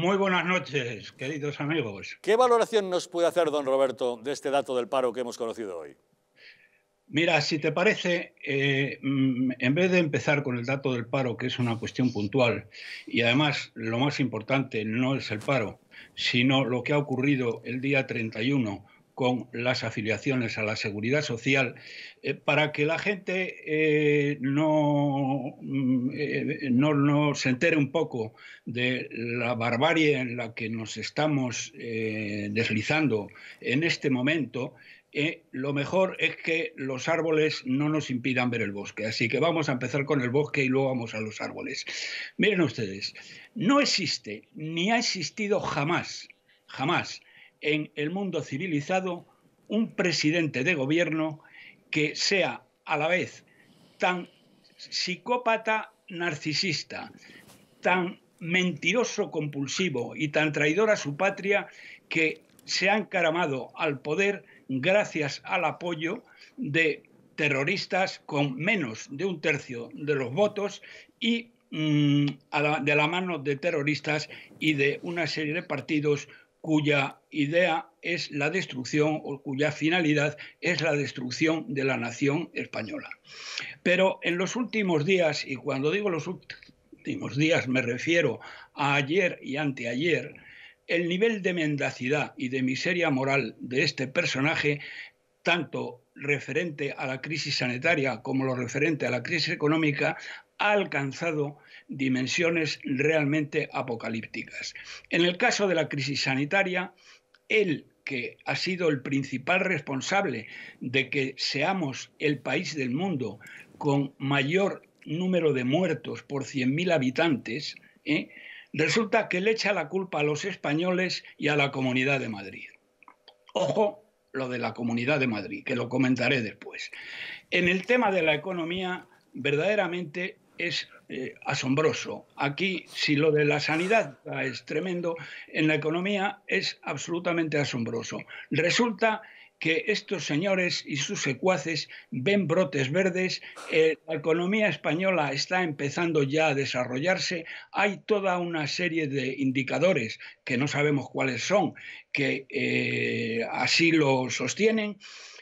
Muy buenas noches, queridos amigos. ¿Qué valoración nos puede hacer, don Roberto, de este dato del paro que hemos conocido hoy? Mira, si te parece, eh, mm, en vez de empezar con el dato del paro, que es una cuestión puntual, y además lo más importante no es el paro, sino lo que ha ocurrido el día 31 con las afiliaciones a la seguridad social, eh, para que la gente eh, mm, eh, no, no, se entere un poco de la barbarie en la que nos estamos deslizando en este momento. lo mejor es que los árboles no nos impidan ver el bosque. Así que vamos a empezar con el bosque y luego vamos a los árboles. Miren ustedes, no existe ni ha existido jamás, jamás en el mundo civilizado un presidente de gobierno que sea a la vez tan psicópata narcisista, tan mentiroso compulsivo y tan traidor a su patria que se ha encaramado al poder gracias al apoyo de terroristas con menos de un tercio de los votos y mm, de la mano de terroristas y de una serie de partidos cuya idea es la destrucción o cuya finalidad es la destrucción de la nación española. Pero en los últimos días, y cuando digo los últimos días me refiero a ayer y anteayer, el nivel de mendacidad y de miseria moral de este personaje, tanto referente a la crisis sanitaria como lo referente a la crisis económica, ha alcanzado dimensiones realmente apocalípticas. En el caso de la crisis sanitaria, él que ha sido el principal responsable de que seamos el país del mundo con mayor número de muertos por 100.000 habitantes, ¿eh? resulta que le echa la culpa a los españoles y a la Comunidad de Madrid. Ojo, lo de la Comunidad de Madrid, que lo comentaré después. En el tema de la economía, verdaderamente es eh, asombroso. Aquí, si lo de la sanidad es tremendo, en la economía es absolutamente asombroso. Resulta que estos señores y sus secuaces ven brotes verdes, eh, la economía española está empezando ya a desarrollarse, hay toda una serie de indicadores que no sabemos cuáles son, que eh, así lo sostienen,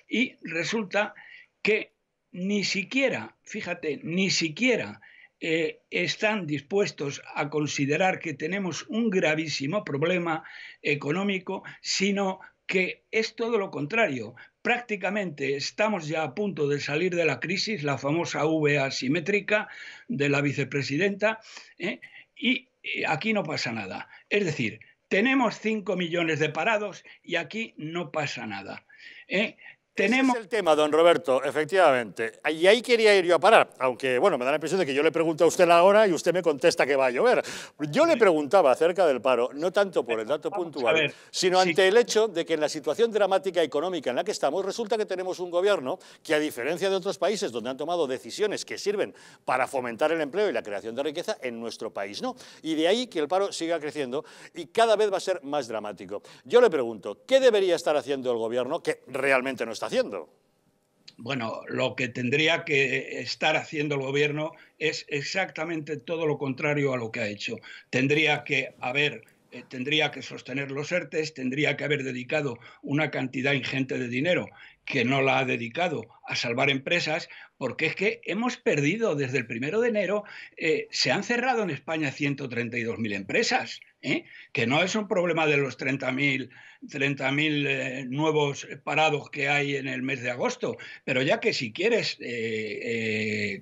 y resulta que ni siquiera, fíjate, ni siquiera eh, están dispuestos a considerar que tenemos un gravísimo problema económico, sino que es todo lo contrario. Prácticamente estamos ya a punto de salir de la crisis, la famosa V asimétrica de la vicepresidenta, ¿eh? y aquí no pasa nada. Es decir, tenemos 5 millones de parados y aquí no pasa nada. ¿eh? es el tema, don Roberto, efectivamente. Y ahí quería ir yo a parar, aunque, bueno, me da la impresión de que yo le pregunto a usted la hora y usted me contesta que va a llover. Yo le preguntaba acerca del paro, no tanto por el dato puntual, sino ante el hecho de que en la situación dramática económica en la que estamos, resulta que tenemos un gobierno que, a diferencia de otros países donde han tomado decisiones que sirven para fomentar el empleo y la creación de riqueza, en nuestro país no. Y de ahí que el paro siga creciendo y cada vez va a ser más dramático. Yo le pregunto, ¿qué debería estar haciendo el gobierno, que realmente no está haciendo. Bueno, lo que tendría que estar haciendo el gobierno es exactamente todo lo contrario a lo que ha hecho. Tendría que haber eh, tendría que sostener los ERTES, tendría que haber dedicado una cantidad ingente de dinero que no la ha dedicado a salvar empresas, porque es que hemos perdido desde el primero de enero, eh, se han cerrado en España 132.000 empresas, ¿eh? que no es un problema de los 30.000 eh, nuevos parados que hay en el mes de agosto, pero ya que si quieres,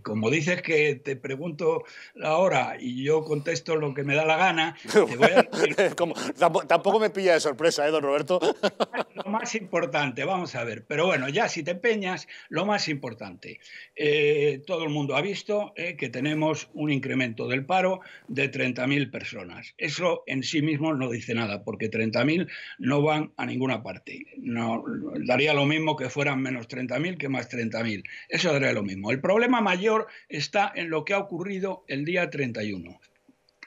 como dices que te pregunto ahora y yo contesto lo que me da la gana, tampoco, me pilla de sorpresa, don Roberto? lo más importante, vamos a ver, pero bueno, bueno, ya si te empeñas, lo más importante, eh, todo el mundo ha visto eh, que tenemos un incremento del paro de 30.000 personas. Eso en sí mismo no dice nada, porque 30.000 no van a ninguna parte. No, daría lo mismo que fueran menos 30.000 que más 30.000. Eso daría lo mismo. El problema mayor está en lo que ha ocurrido el día 31.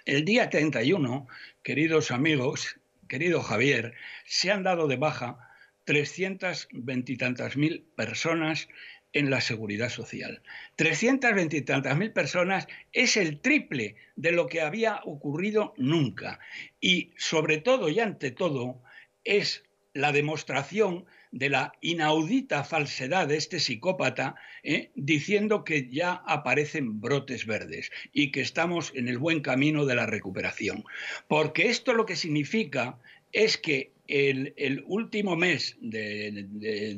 El día 31, queridos amigos, querido Javier, se han dado de baja 320 mil personas en la seguridad social. 320 mil personas es el triple de lo que había ocurrido nunca. Y sobre todo y ante todo es la demostración de la inaudita falsedad de este psicópata ¿eh? diciendo que ya aparecen brotes verdes y que estamos en el buen camino de la recuperación. Porque esto lo que significa es que el, último mes de,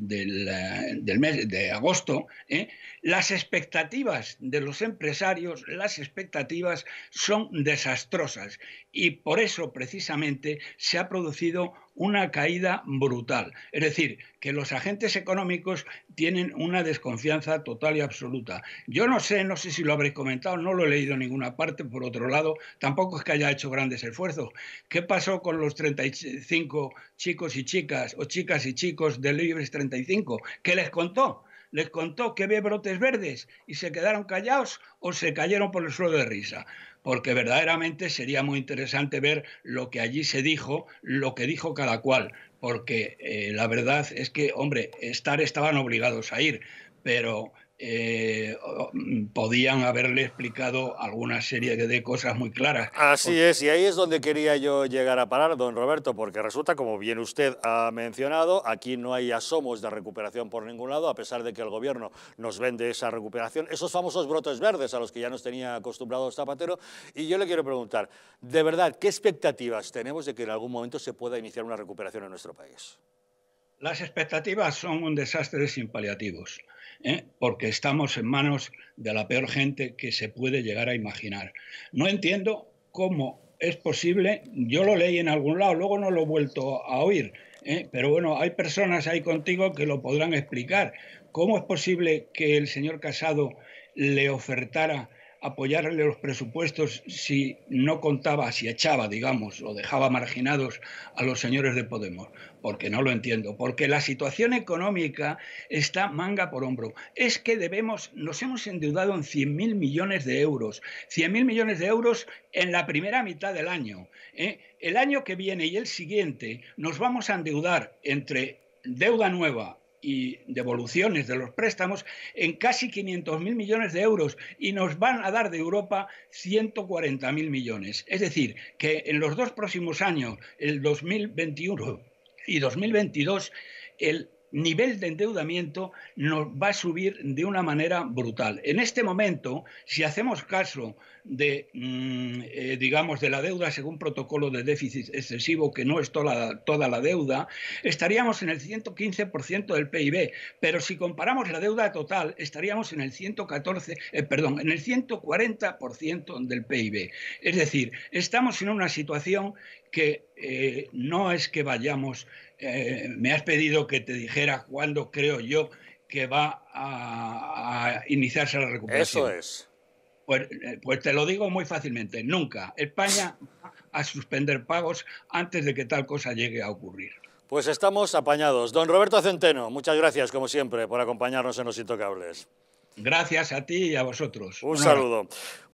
del mes de agosto, ¿eh? las expectativas de los empresarios, las expectativas son desastrosas y por eso precisamente se ha producido una caída brutal. Es decir, que los agentes económicos tienen una desconfianza total y absoluta. Yo no sé, no sé si lo habréis comentado, no lo he leído en ninguna parte, por otro lado, tampoco es que haya hecho grandes esfuerzos. ¿Qué pasó con los 35 chicos y chicas o chicas y chicos de Libres 35? ¿Qué les contó? les contó que ve brotes verdes y se quedaron callados o se cayeron por el suelo de risa. Porque verdaderamente sería muy interesante ver lo que allí se dijo, lo que dijo cada cual. Porque eh, la verdad es que, hombre, estar estaban obligados a ir, pero eh, mm, podían haberle explicado alguna serie de cosas muy claras. Así es, y ahí es donde quería yo llegar a parar, don Roberto, porque resulta, como bien usted ha mencionado, aquí no hay asomos de recuperación por ningún lado, a pesar de que el gobierno nos vende esa recuperación, esos famosos brotes verdes a los que ya nos tenía acostumbrado Zapatero, y yo le quiero preguntar, de verdad, ¿qué expectativas tenemos de que en algún momento se pueda iniciar una recuperación en nuestro país? las expectativas son un desastre sin paliativos, ¿eh? porque estamos en manos de la peor gente que se puede llegar a imaginar. No entiendo cómo es posible, yo lo leí en algún lado, luego no lo he vuelto a oír, ¿eh? pero bueno, hay personas ahí contigo que lo podrán explicar. ¿Cómo es posible que el señor Casado le ofertara apoyarle los presupuestos si no contaba, si echaba, digamos, o dejaba marginados a los señores de Podemos, porque no lo entiendo, porque la situación económica está manga por hombro. Es que debemos, nos hemos endeudado en 100.000 millones de euros, 100.000 millones de euros en la primera mitad del año. ¿eh? El año que viene y el siguiente nos vamos a endeudar entre deuda nueva y devoluciones de los préstamos en casi 500.000 millones de euros y nos van a dar de Europa 140.000 millones. Es decir, que en los dos próximos años, el 2021 y 2022, el nivel de endeudamiento nos va a subir de una manera brutal. En este momento, si hacemos caso de, mm, eh, digamos, de la deuda según protocolo de déficit excesivo, que no es toda la, deuda, estaríamos en el 115% del PIB, pero si comparamos la deuda total, estaríamos en el 114, eh, perdón, en el 140% del PIB. Es decir, estamos en una situación que eh, no es que vayamos eh, me has pedido que te dijera cuándo creo yo que va a, iniciarse la recuperación. Eso es. Pues, eh, pues, te lo digo muy fácilmente, nunca. España va a suspender pagos antes de que tal cosa llegue a ocurrir. Pues estamos apañados. Don Roberto Centeno, muchas gracias, como siempre, por acompañarnos en Los Intocables. Gracias a ti y a vosotros. Un saludo.